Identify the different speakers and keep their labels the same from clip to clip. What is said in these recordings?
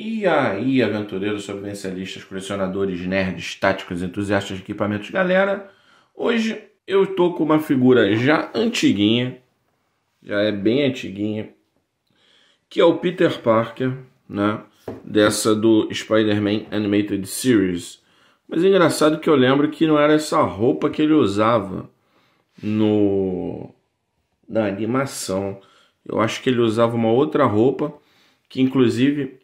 Speaker 1: E aí, aventureiros, sobrevivencialistas, colecionadores, nerds, táticos, entusiastas de equipamentos, galera, hoje eu tô com uma figura já antiguinha, já é bem antiguinha, que é o Peter Parker, né? Dessa do Spider-Man Animated Series. Mas é engraçado que eu lembro que não era essa roupa que ele usava no na animação. Eu acho que ele usava uma outra roupa que inclusive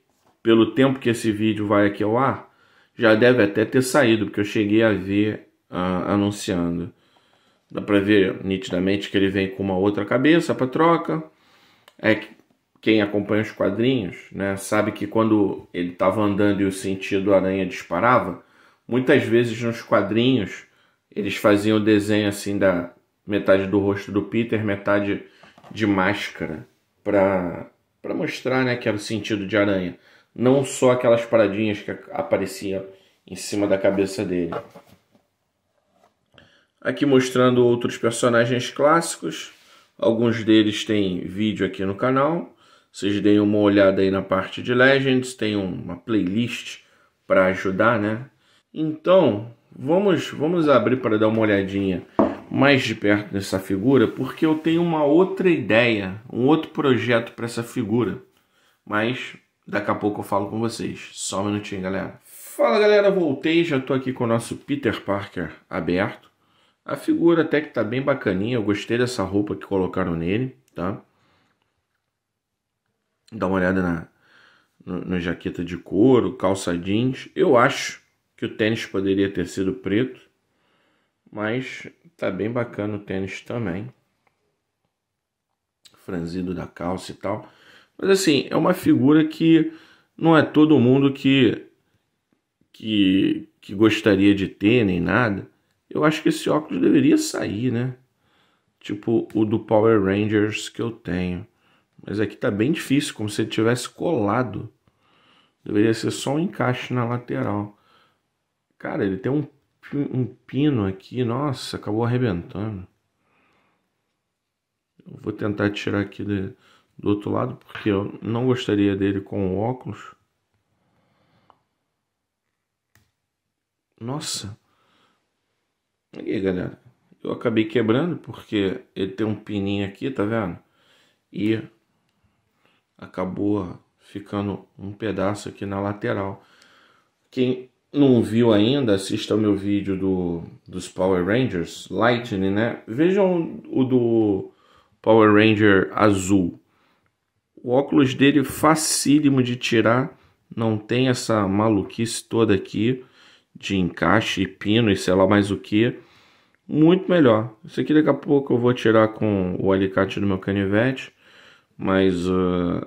Speaker 1: pelo tempo que esse vídeo vai aqui ao ar, já deve até ter saído, porque eu cheguei a ver uh, anunciando. Dá para ver nitidamente que ele vem com uma outra cabeça para troca. É quem acompanha os quadrinhos, né, sabe que quando ele estava andando e o sentido aranha disparava, muitas vezes nos quadrinhos eles faziam o desenho assim da metade do rosto do Peter, metade de máscara para para mostrar, né, que era o sentido de aranha não só aquelas paradinhas que apareciam em cima da cabeça dele. Aqui mostrando outros personagens clássicos. Alguns deles têm vídeo aqui no canal. Vocês deem uma olhada aí na parte de Legends, tem uma playlist para ajudar, né? Então, vamos, vamos abrir para dar uma olhadinha mais de perto nessa figura, porque eu tenho uma outra ideia, um outro projeto para essa figura. Mas Daqui a pouco eu falo com vocês. Só um minutinho, galera. Fala, galera. Voltei. Já estou aqui com o nosso Peter Parker aberto. A figura até que tá bem bacaninha. Eu gostei dessa roupa que colocaram nele, tá? Dá uma olhada na, no, na jaqueta de couro, calça jeans. Eu acho que o tênis poderia ter sido preto. Mas tá bem bacana o tênis também. Franzido da calça e tal. Mas assim, é uma figura que não é todo mundo que, que, que gostaria de ter, nem nada. Eu acho que esse óculos deveria sair, né? Tipo o do Power Rangers que eu tenho. Mas aqui tá bem difícil, como se ele tivesse colado. Deveria ser só um encaixe na lateral. Cara, ele tem um, um pino aqui. Nossa, acabou arrebentando. Eu vou tentar tirar aqui dele do outro lado, porque eu não gostaria dele com óculos. Nossa! Aí, galera. Eu acabei quebrando porque ele tem um pininho aqui, tá vendo? E acabou ficando um pedaço aqui na lateral. Quem não viu ainda, assista o meu vídeo do, dos Power Rangers Lightning, né? Vejam o do Power Ranger azul. O óculos dele facílimo de tirar, não tem essa maluquice toda aqui de encaixe e pino e sei lá mais o que. Muito melhor. Isso aqui daqui a pouco eu vou tirar com o alicate do meu canivete, mas uh,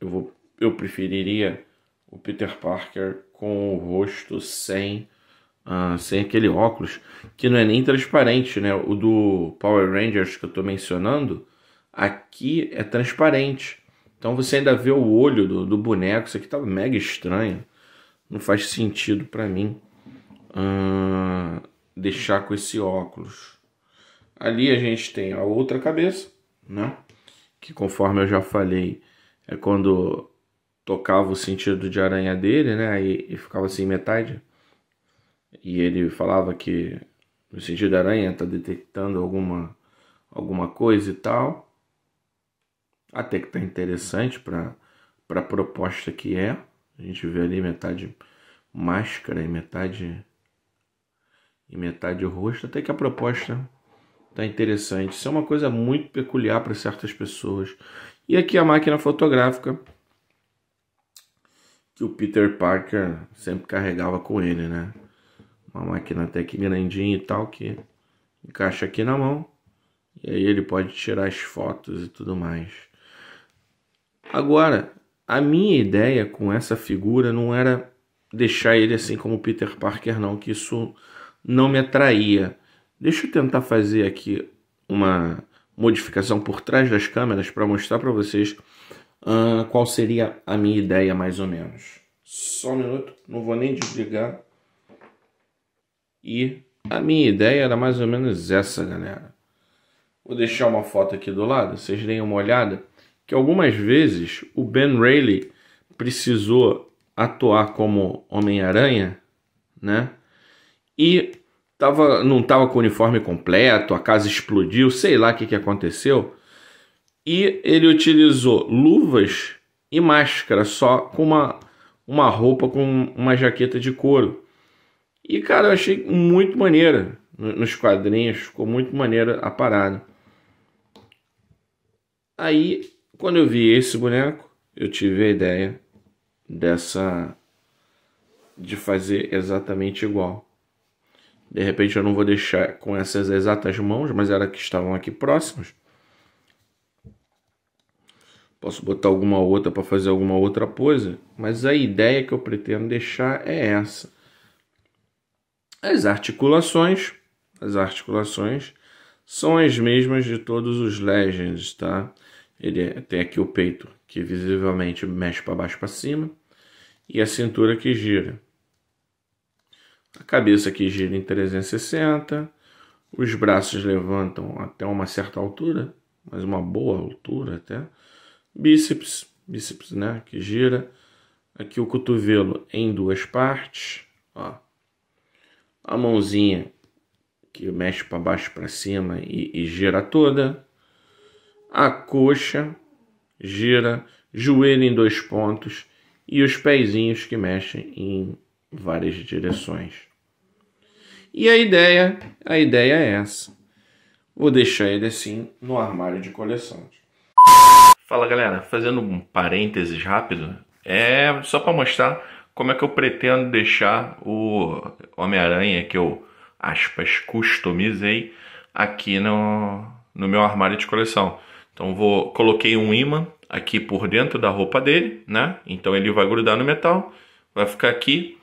Speaker 1: eu, vou, eu preferiria o Peter Parker com o rosto sem, uh, sem aquele óculos, que não é nem transparente, né? O do Power Rangers que eu estou mencionando, aqui é transparente. Então você ainda vê o olho do, do boneco. Isso aqui estava tá mega estranho. Não faz sentido para mim deixar com esse óculos. Ali a gente tem a outra cabeça, né? Que conforme eu já falei, é quando tocava o sentido de aranha dele, né? E, e ficava assim metade. E ele falava que o sentido de aranha tá detectando alguma alguma coisa e tal até que tá interessante para a proposta que é. A gente vê ali metade máscara e metade e metade rosto, até que a proposta tá interessante. Isso é uma coisa muito peculiar para certas pessoas. E aqui a máquina fotográfica que o Peter Parker sempre carregava com ele, né? Uma máquina até que grandinha e tal que encaixa aqui na mão. E aí ele pode tirar as fotos e tudo mais. Agora, a minha ideia com essa figura não era deixar ele assim como Peter Parker, não, que isso não me atraía. Deixa eu tentar fazer aqui uma modificação por trás das câmeras para mostrar para vocês uh, qual seria a minha ideia, mais ou menos. Só um minuto, não vou nem desligar. E a minha ideia era mais ou menos essa, galera. Vou deixar uma foto aqui do lado, vocês deem uma olhada que algumas vezes o Ben Reilly precisou atuar como Homem-Aranha, né? E tava, não estava com o uniforme completo, a casa explodiu, sei lá o que, que aconteceu. E ele utilizou luvas e máscara, só com uma, uma roupa com uma jaqueta de couro. E cara, eu achei muito maneira nos quadrinhos, ficou muito maneira a parada. Aí quando eu vi esse boneco, eu tive a ideia dessa de fazer exatamente igual. De repente eu não vou deixar com essas exatas mãos, mas era que estavam aqui próximas. Posso botar alguma outra para fazer alguma outra pose, mas a ideia que eu pretendo deixar é essa. As articulações, as articulações são as mesmas de todos os Legends, tá? Ele é, tem aqui o peito que visivelmente mexe para baixo para cima e a cintura que gira. A cabeça que gira em 360, os braços levantam até uma certa altura, mas uma boa altura até. Bíceps, bíceps, né, que gira. Aqui o cotovelo em duas partes, ó. A mãozinha que mexe para baixo para cima e, e gira toda a coxa gira, joelho em dois pontos e os pezinhos que mexem em várias direções. E a ideia, a ideia é essa. Vou deixar ele assim no armário de coleção. Fala galera, fazendo um parênteses rápido, é só para mostrar como é que eu pretendo deixar o Homem-Aranha que eu aspas customizei aqui no, no meu armário de coleção. Então vou coloquei um ímã aqui por dentro da roupa dele, né? Então ele vai grudar no metal, vai ficar aqui.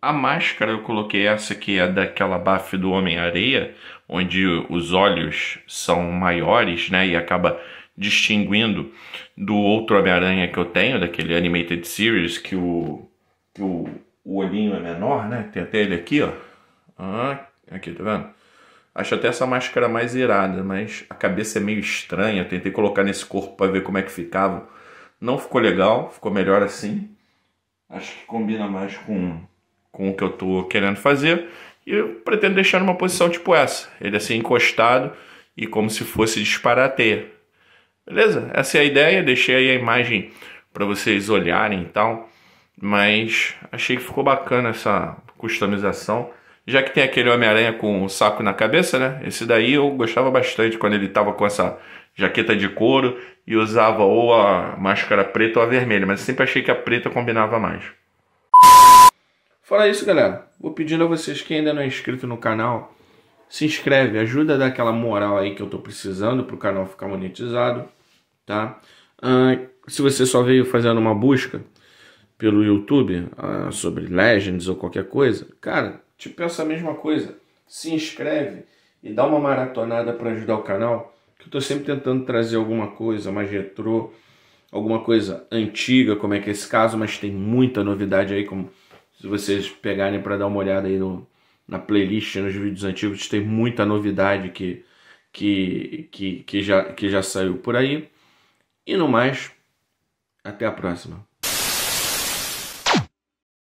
Speaker 1: A máscara eu coloquei essa que é daquela baf do Homem-Areia, onde os olhos são maiores, né? E acaba distinguindo do outro Homem-Aranha que eu tenho, daquele Animated Series, que o, que o, o olhinho é menor, né? Tem até ele aqui, ó. Ah, aqui, tá vendo? Acho até essa máscara mais irada, mas a cabeça é meio estranha. Tentei colocar nesse corpo para ver como é que ficava. Não ficou legal, ficou melhor assim. Acho que combina mais com, com o que eu estou querendo fazer. E eu pretendo deixar numa posição tipo essa. Ele assim encostado e como se fosse disparar a teia. Beleza? Essa é a ideia. Deixei aí a imagem para vocês olharem e tal. Mas achei que ficou bacana essa customização. Já que tem aquele Homem-Aranha com o um saco na cabeça, né? Esse daí eu gostava bastante quando ele tava com essa jaqueta de couro e usava ou a máscara preta ou a vermelha, mas sempre achei que a preta combinava mais. Fora isso, galera, vou pedindo a vocês que ainda não é inscrito no canal, se inscreve, ajuda a dar aquela moral aí que eu tô precisando pro canal ficar monetizado, tá? Ah, se você só veio fazendo uma busca pelo YouTube ah, sobre Legends ou qualquer coisa, cara, te peço a mesma coisa. Se inscreve e dá uma maratonada para ajudar o canal. Que eu estou sempre tentando trazer alguma coisa mais retrô, alguma coisa antiga, como é que é esse caso, mas tem muita novidade aí, como se vocês pegarem para dar uma olhada aí no, na playlist, nos vídeos antigos, tem muita novidade que, que, que, que, já, que já saiu por aí. E no mais, até a próxima.